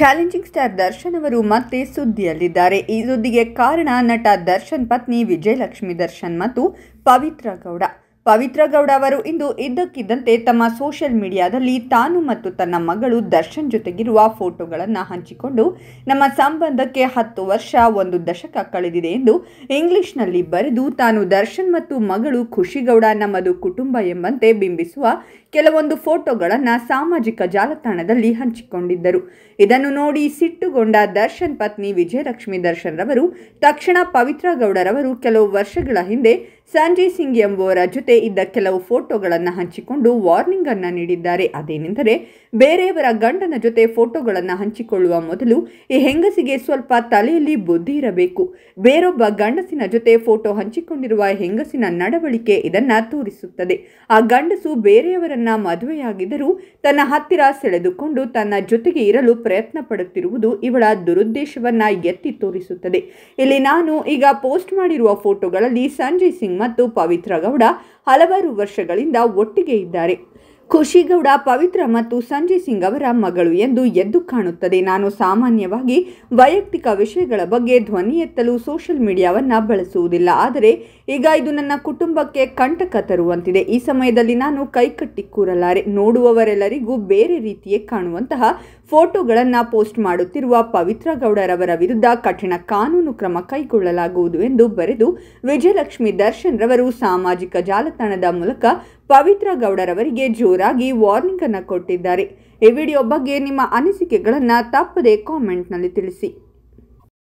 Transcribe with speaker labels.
Speaker 1: challenging star Darshan ಅವರು ಮತ್ತೆ ಸುದ್ದಿಯಲ್ಲಿದ್ದಾರೆ ಈ ಸುದ್ದಿಗೆ ಕಾರಣ ನಟ ದರ್ಶನ್ ಪತ್ನಿ ವಿಜಯಲಕ್ಷ್ಮಿ ದರ್ಶನ್ ಮತ್ತು ಪವಿತ್ರ ಗೌಡ ಪವಿತ್ರ ಗೌಡ ಅವರು ಇಂದು ಇದ್ದಕ್ಕಿದ್ದಂತೆ ತಮ್ಮ ಸೋಷಿಯಲ್ ಮೀಡಿಯಾದಲ್ಲಿ ತಾನು ಮತ್ತು ತನ್ನ ಮಗಳು ದರ್ಶನ್ ಜೊತೆಗಿರುವ ಫೋಟೋಗಳನ್ನು ಹಂಚಿಕೊಂಡು ನಮ್ಮ ಸಂಬಂಧಕ್ಕೆ ಹತ್ತು ವರ್ಷ ಒಂದು ದಶಕ ಕಳೆದಿದೆ ಎಂದು ಇಂಗ್ಲಿಷ್ನಲ್ಲಿ ಬರೆದು ತಾನು ದರ್ಶನ್ ಮತ್ತು ಮಗಳು ಖುಷಿಗೌಡ ನಮ್ಮದು ಕುಟುಂಬ ಎಂಬಂತೆ ಬಿಂಬಿಸುವ ಕೆಲವೊಂದು ಫೋಟೋಗಳನ್ನು ಸಾಮಾಜಿಕ ಜಾಲತಾಣದಲ್ಲಿ ಹಂಚಿಕೊಂಡಿದ್ದರು ಇದನ್ನು ನೋಡಿ ಸಿಟ್ಟುಗೊಂಡ ದರ್ಶನ್ ಪತ್ನಿ ವಿಜಯಲಕ್ಷ್ಮಿ ದರ್ಶನ್ ರವರು ತಕ್ಷಣ ಪವಿತ್ರ ಗೌಡರವರು ಕೆಲವು ವರ್ಷಗಳ ಹಿಂದೆ ಸಂಜಯ್ ಸಿಂಗ್ ಎಂಬುವರ ಜೊತೆ ಇದ್ದ ಕೆಲವು ಫೋಟೋಗಳನ್ನು ಹಂಚಿಕೊಂಡು ವಾರ್ನಿಂಗ್ ಅನ್ನು ನೀಡಿದ್ದಾರೆ ಅದೇನೆಂದರೆ ಬೇರೆಯವರ ಗಂಡನ ಜೊತೆ ಫೋಟೋಗಳನ್ನು ಹಂಚಿಕೊಳ್ಳುವ ಮೊದಲು ಈ ಹೆಂಗಸಿಗೆ ಸ್ವಲ್ಪ ತಲೆಯಲ್ಲಿ ಬುದ್ಧಿ ಇರಬೇಕು ಬೇರೊಬ್ಬ ಗಂಡಸಿನ ಜೊತೆ ಫೋಟೋ ಹಂಚಿಕೊಂಡಿರುವ ಹೆಂಗಸಿನ ನಡವಳಿಕೆ ಇದನ್ನ ತೋರಿಸುತ್ತದೆ ಆ ಗಂಡಸು ಬೇರೆಯವರನ್ನ ಮದುವೆಯಾಗಿದ್ದರೂ ತನ್ನ ಹತ್ತಿರ ಸೆಳೆದುಕೊಂಡು ತನ್ನ ಜೊತೆಗೆ ಇರಲು ಪ್ರಯತ್ನ ಪಡುತ್ತಿರುವುದು ಇವಳ ದುರುದ್ದೇಶವನ್ನ ಎತ್ತಿ ತೋರಿಸುತ್ತದೆ ಇಲ್ಲಿ ನಾನು ಈಗ ಪೋಸ್ಟ್ ಮಾಡಿರುವ ಫೋಟೋಗಳಲ್ಲಿ ಸಂಜಯ್ ಸಿಂಗ್ ಮತ್ತು ಪವಿತ್ರ ಗೌಡ ಹಲವಾರು ವರ್ಷಗಳಿಂದ ಒಟ್ಟಿಗೆ ಇದ್ದಾರೆ ಖುಷಿಗೌಡ ಪವಿತ್ರ ಮತ್ತು ಸಂಜಯ್ ಸಿಂಗ್ ಅವರ ಮಗಳು ಎಂದು ಎದ್ದು ಕಾಣುತ್ತದೆ ನಾನು ಸಾಮಾನ್ಯವಾಗಿ ವೈಯಕ್ತಿಕ ವಿಷಯಗಳ ಬಗ್ಗೆ ಧ್ವನಿ ಎತ್ತಲು ಸೋಷಿಯಲ್ ಮೀಡಿಯಾವನ್ನು ಬಳಸುವುದಿಲ್ಲ ಆದರೆ ಈಗ ಇದು ನನ್ನ ಕುಟುಂಬಕ್ಕೆ ಕಂಟಕ ತರುವಂತಿದೆ ಈ ಸಮಯದಲ್ಲಿ ನಾನು ಕೈಕಟ್ಟಿ ಕೂರಲಾರೆ ನೋಡುವವರೆಲ್ಲರಿಗೂ ಬೇರೆ ರೀತಿಯೇ ಕಾಣುವಂತಹ ಫೋಟೋಗಳನ್ನು ಪೋಸ್ಟ್ ಮಾಡುತ್ತಿರುವ ಪವಿತ್ರ ಗೌಡರವರ ವಿರುದ್ಧ ಕಠಿಣ ಕಾನೂನು ಕ್ರಮ ಕೈಗೊಳ್ಳಲಾಗುವುದು ಎಂದು ಬರೆದು ವಿಜಯಲಕ್ಷ್ಮಿ ದರ್ಶನ್ ರವರು ಸಾಮಾಜಿಕ ಜಾಲತಾಣದ ಮೂಲಕ ಪವಿತ್ರ ಗೌಡರವರಿಗೆ ಜೋರಾಗಿ ವಾರ್ನಿಂಗ್ ಅನ್ನು ಕೊಟ್ಟಿದ್ದಾರೆ ಈ ವಿಡಿಯೋ ಬಗ್ಗೆ ನಿಮ್ಮ ಅನಿಸಿಕೆಗಳನ್ನು ತಪ್ಪದೇ ಕಾಮೆಂಟ್ನಲ್ಲಿ ತಿಳಿಸಿ